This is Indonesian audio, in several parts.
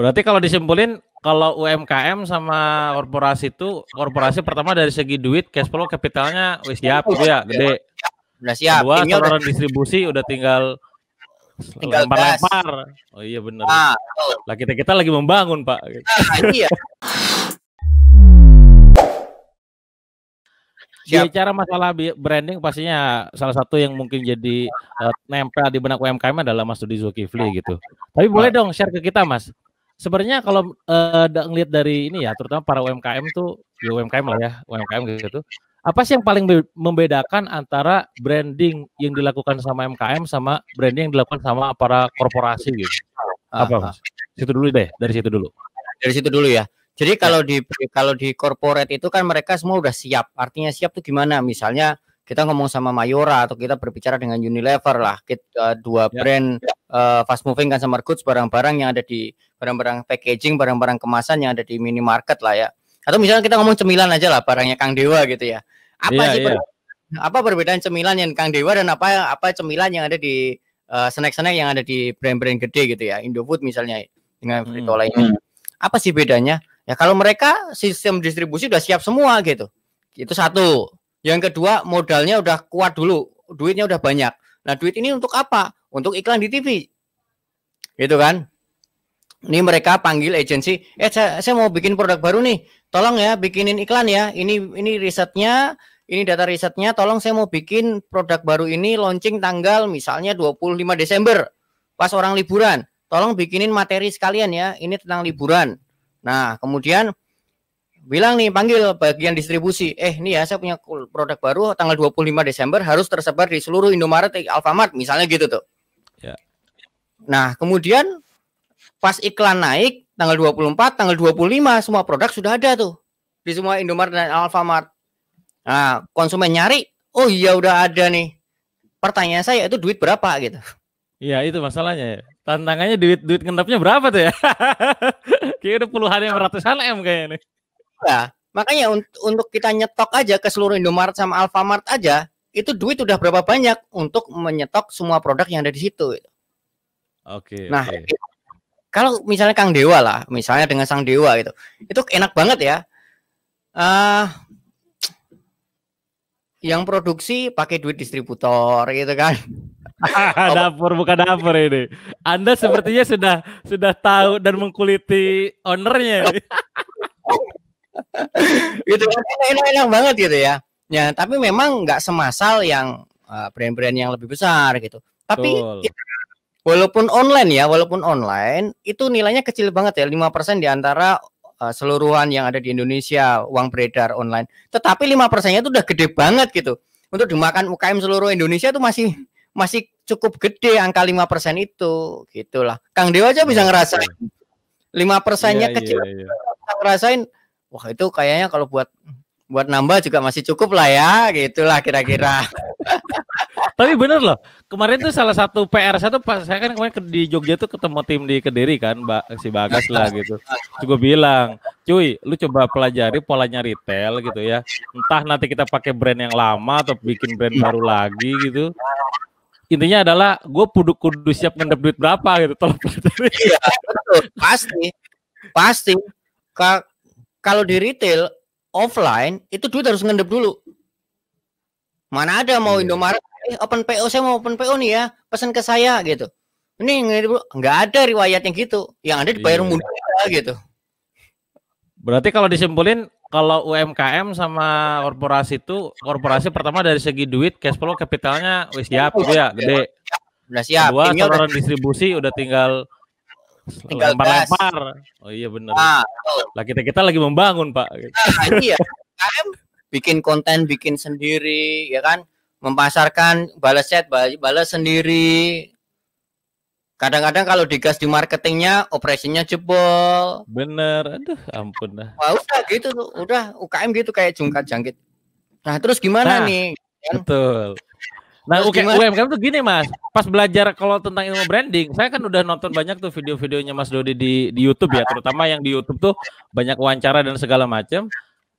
Berarti kalau disimpulin kalau UMKM sama korporasi itu korporasi pertama dari segi duit cash flow kapitalnya wis siap gitu ya gede. Iya. Udah siap. tinggal saluran distribusi udah tinggal tinggal lempar-lempar. Oh iya benar. Nah, lah kita kita lagi membangun pak. Nah, iya. Bicara masalah branding pastinya salah satu yang mungkin jadi uh, nempel di benak UMKM adalah Mas Dudi Zulkifli gitu. Tapi boleh ah. dong share ke kita Mas, sebenarnya kalau uh, ngelihat dari ini ya, terutama para UMKM tuh, ya UMKM lah ya, UMKM gitu. Apa sih yang paling membedakan antara branding yang dilakukan sama MKM sama branding yang dilakukan sama para korporasi gitu? Apa? Ah, Situ dulu deh, dari situ dulu. Dari situ dulu ya. Jadi ya. kalau di kalau di corporate itu kan mereka semua udah siap. Artinya siap tuh gimana? Misalnya kita ngomong sama Mayora atau kita berbicara dengan Unilever lah, kita, eh, dua ya. brand ya uh, fast moving kan sama goods, barang-barang yang ada di barang-barang packaging, barang-barang kemasan yang ada di minimarket lah ya. Atau misalnya kita ngomong cemilan aja lah barangnya Kang Dewa gitu ya. Apa yeah, sih yeah. Iya. apa perbedaan cemilan yang Kang Dewa dan apa apa cemilan yang ada di snack eh, snack-snack yang ada di brand-brand gede gitu ya, Indofood misalnya dengan Frito hmm. ini. Hmm. Apa sih bedanya? Ya kalau mereka sistem distribusi udah siap semua gitu. Itu satu. Yang kedua modalnya udah kuat dulu, duitnya udah banyak Nah, duit ini untuk apa? Untuk iklan di TV. Gitu kan? Ini mereka panggil agensi, "Eh, saya, saya mau bikin produk baru nih. Tolong ya bikinin iklan ya. Ini ini risetnya, ini data risetnya. Tolong saya mau bikin produk baru ini launching tanggal misalnya 25 Desember pas orang liburan. Tolong bikinin materi sekalian ya. Ini tentang liburan." Nah, kemudian bilang nih panggil bagian distribusi. Eh, ini ya saya punya produk baru tanggal 25 Desember harus tersebar di seluruh Indomaret, eh, Alfamart misalnya gitu tuh. Ya. Nah, kemudian pas iklan naik tanggal 24, tanggal 25 semua produk sudah ada tuh di semua Indomaret dan Alfamart. Nah, konsumen nyari, oh iya udah ada nih. Pertanyaan saya itu duit berapa gitu. Iya, itu masalahnya ya. Tantangannya duit duit ngendapnya berapa tuh ya? Kayaknya udah puluhan yang ratusan M kayaknya nih. Iya. Makanya untuk kita nyetok aja ke seluruh Indomaret sama Alfamart aja, itu duit udah berapa banyak untuk menyetok semua produk yang ada di situ. Gitu. Oke. Okay, nah, okay. kalau misalnya Kang Dewa lah, misalnya dengan Sang Dewa gitu, itu enak banget ya. Uh, yang produksi pakai duit distributor gitu kan. dapur bukan dapur ini. Anda sepertinya sudah sudah tahu dan mengkuliti ownernya. gitu kan enak-enak banget gitu ya ya tapi memang nggak semasal yang eh, brand-brand yang lebih besar gitu tapi ya, walaupun online ya walaupun online itu nilainya kecil banget ya persen di antara uh, seluruhan yang ada di Indonesia uang beredar online tetapi lima persennya itu udah gede banget gitu untuk dimakan UKM seluruh Indonesia itu masih masih cukup gede angka lima persen itu gitulah Kang Dewa aja bisa iya, iya. ngerasain lima persennya iya, kecil yeah, yeah. ngerasain wah itu kayaknya kalau buat buat nambah juga masih cukup lah ya gitulah kira-kira tapi bener loh kemarin tuh salah satu PR saya pas saya kan kemarin di Jogja tuh ketemu tim di Kediri kan Mbak si Bagas lah gitu juga bilang cuy lu coba pelajari polanya retail gitu ya entah nanti kita pakai brand yang lama atau bikin brand baru lagi gitu intinya adalah gue kudu kudu siap ngendap berapa gitu tolong pelajari ya, pasti pasti kak kalau di retail offline itu duit harus ngendep dulu. Mana ada mau iya. Indomaret eh, open PO saya mau open PO nih ya, pesan ke saya gitu. Ini nggak ada riwayat yang gitu. Yang ada dibayar iya. mudah gitu. Berarti kalau disimpulin kalau UMKM sama korporasi itu korporasi pertama dari segi duit cash flow capitalnya wis siap iya, gitu ya gede. Udah siap. Kedua saluran distribusi udah tinggal Lempar-lempar. Oh iya benar. Nah, lah kita kita lagi membangun pak. Nah, iya KM kan bikin konten bikin sendiri ya kan memasarkan balas chat balas sendiri kadang-kadang kalau digas di marketingnya operasinya jebol bener aduh ampun dah Wah, udah gitu tuh udah UKM gitu kayak jungkat jangkit nah terus gimana nah, nih kan? betul Nah, UK, UMKM tuh gini mas, pas belajar kalau tentang ilmu branding, saya kan udah nonton banyak tuh video-videonya Mas Dodi di, di YouTube ya, terutama yang di YouTube tuh banyak wawancara dan segala macam.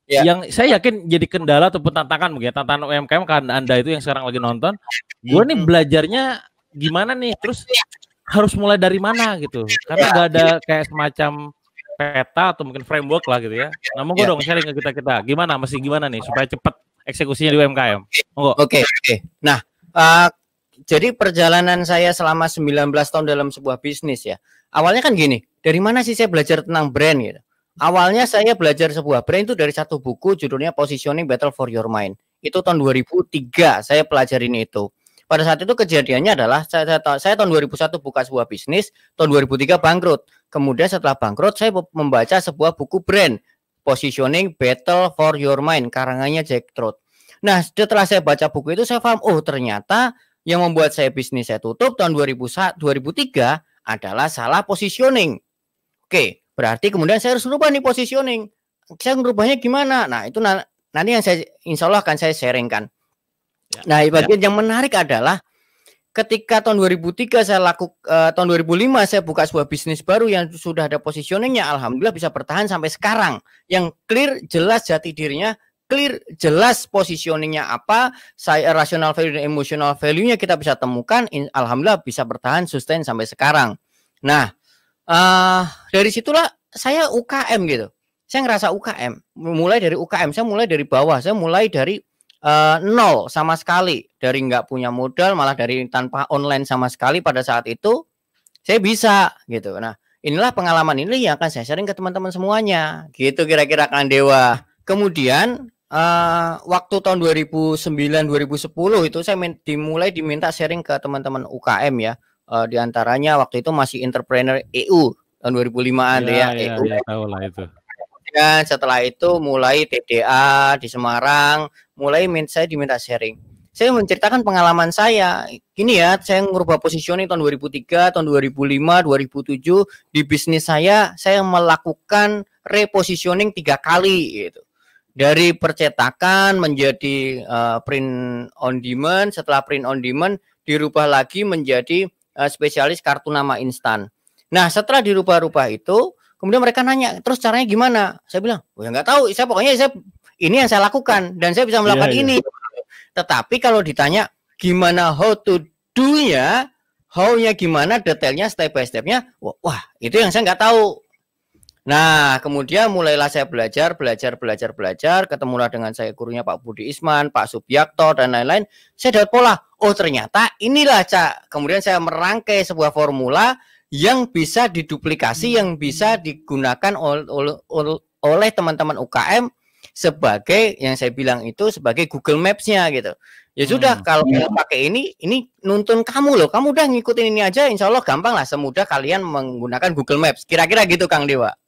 Ya. Yang saya yakin jadi kendala ataupun tantangan mungkin ya, tantangan UMKM kan anda itu yang sekarang lagi nonton, gue nih hmm. belajarnya gimana nih, terus harus mulai dari mana gitu, karena ya. gak ada kayak semacam peta atau mungkin framework lah gitu ya. Namun gue ya. dong sharing ke kita kita, gimana masih gimana nih supaya cepat eksekusinya di UMKM. Oke, oke. Okay, okay. Nah, uh, jadi perjalanan saya selama 19 tahun dalam sebuah bisnis ya. Awalnya kan gini, dari mana sih saya belajar tentang brand gitu. Awalnya saya belajar sebuah brand itu dari satu buku judulnya Positioning Battle for Your Mind. Itu tahun 2003 saya pelajarin itu. Pada saat itu kejadiannya adalah saya, saya, saya tahun 2001 buka sebuah bisnis, tahun 2003 bangkrut. Kemudian setelah bangkrut saya membaca sebuah buku brand Positioning Battle for Your Mind karangannya Jack Trout. Nah, setelah saya baca buku itu saya paham, oh ternyata yang membuat saya bisnis saya tutup tahun 2000, 2003 adalah salah positioning. Oke, berarti kemudian saya harus rubah nih positioning. Saya merubahnya gimana? Nah, itu nanti yang saya insya Allah akan saya sharingkan. Ya, nah, bagian ya. yang menarik adalah ketika tahun 2003 saya laku eh, tahun 2005 saya buka sebuah bisnis baru yang sudah ada positioningnya alhamdulillah bisa bertahan sampai sekarang yang clear jelas jati dirinya clear jelas positioningnya apa saya rational value dan emotional value-nya kita bisa temukan in, alhamdulillah bisa bertahan sustain sampai sekarang nah uh, dari situlah saya UKM gitu saya ngerasa UKM mulai dari UKM saya mulai dari bawah saya mulai dari uh, nol sama sekali dari nggak punya modal malah dari tanpa online sama sekali pada saat itu saya bisa gitu nah inilah pengalaman ini yang akan saya sharing ke teman-teman semuanya gitu kira-kira kan dewa kemudian uh, waktu tahun 2009 2010 itu saya dimulai diminta sharing ke teman-teman UKM ya. Uh, di antaranya waktu itu masih entrepreneur EU tahun 2005-an iya, ya, iya, e iya, ya, ya EU. Ya, tahu lah itu. Dan setelah itu mulai TDA di Semarang, mulai saya diminta sharing. Saya menceritakan pengalaman saya. Gini ya, saya merubah positioning tahun 2003, tahun 2005, 2007 di bisnis saya saya melakukan repositioning tiga kali gitu dari percetakan menjadi uh, print on demand setelah print on demand dirubah lagi menjadi uh, spesialis kartu nama instan nah setelah dirubah-rubah itu kemudian mereka nanya terus caranya gimana saya bilang oh, ya nggak tahu saya pokoknya saya ini yang saya lakukan dan saya bisa iya, melakukan yeah, ini yeah. tetapi kalau ditanya gimana how to do nya how-nya gimana detailnya step by stepnya wah itu yang saya nggak tahu Nah, kemudian mulailah saya belajar, belajar, belajar, belajar. Ketemulah dengan saya gurunya Pak Budi Isman, Pak Subiakto, dan lain-lain. Saya dapat pola. Oh, ternyata inilah, Cak. Kemudian saya merangkai sebuah formula yang bisa diduplikasi, yang bisa digunakan oleh teman-teman UKM sebagai yang saya bilang itu sebagai Google Maps-nya gitu. Ya sudah hmm. kalau kamu pakai ini, ini nuntun kamu loh. Kamu udah ngikutin ini aja, insya Allah gampang lah semudah kalian menggunakan Google Maps. Kira-kira gitu Kang Dewa.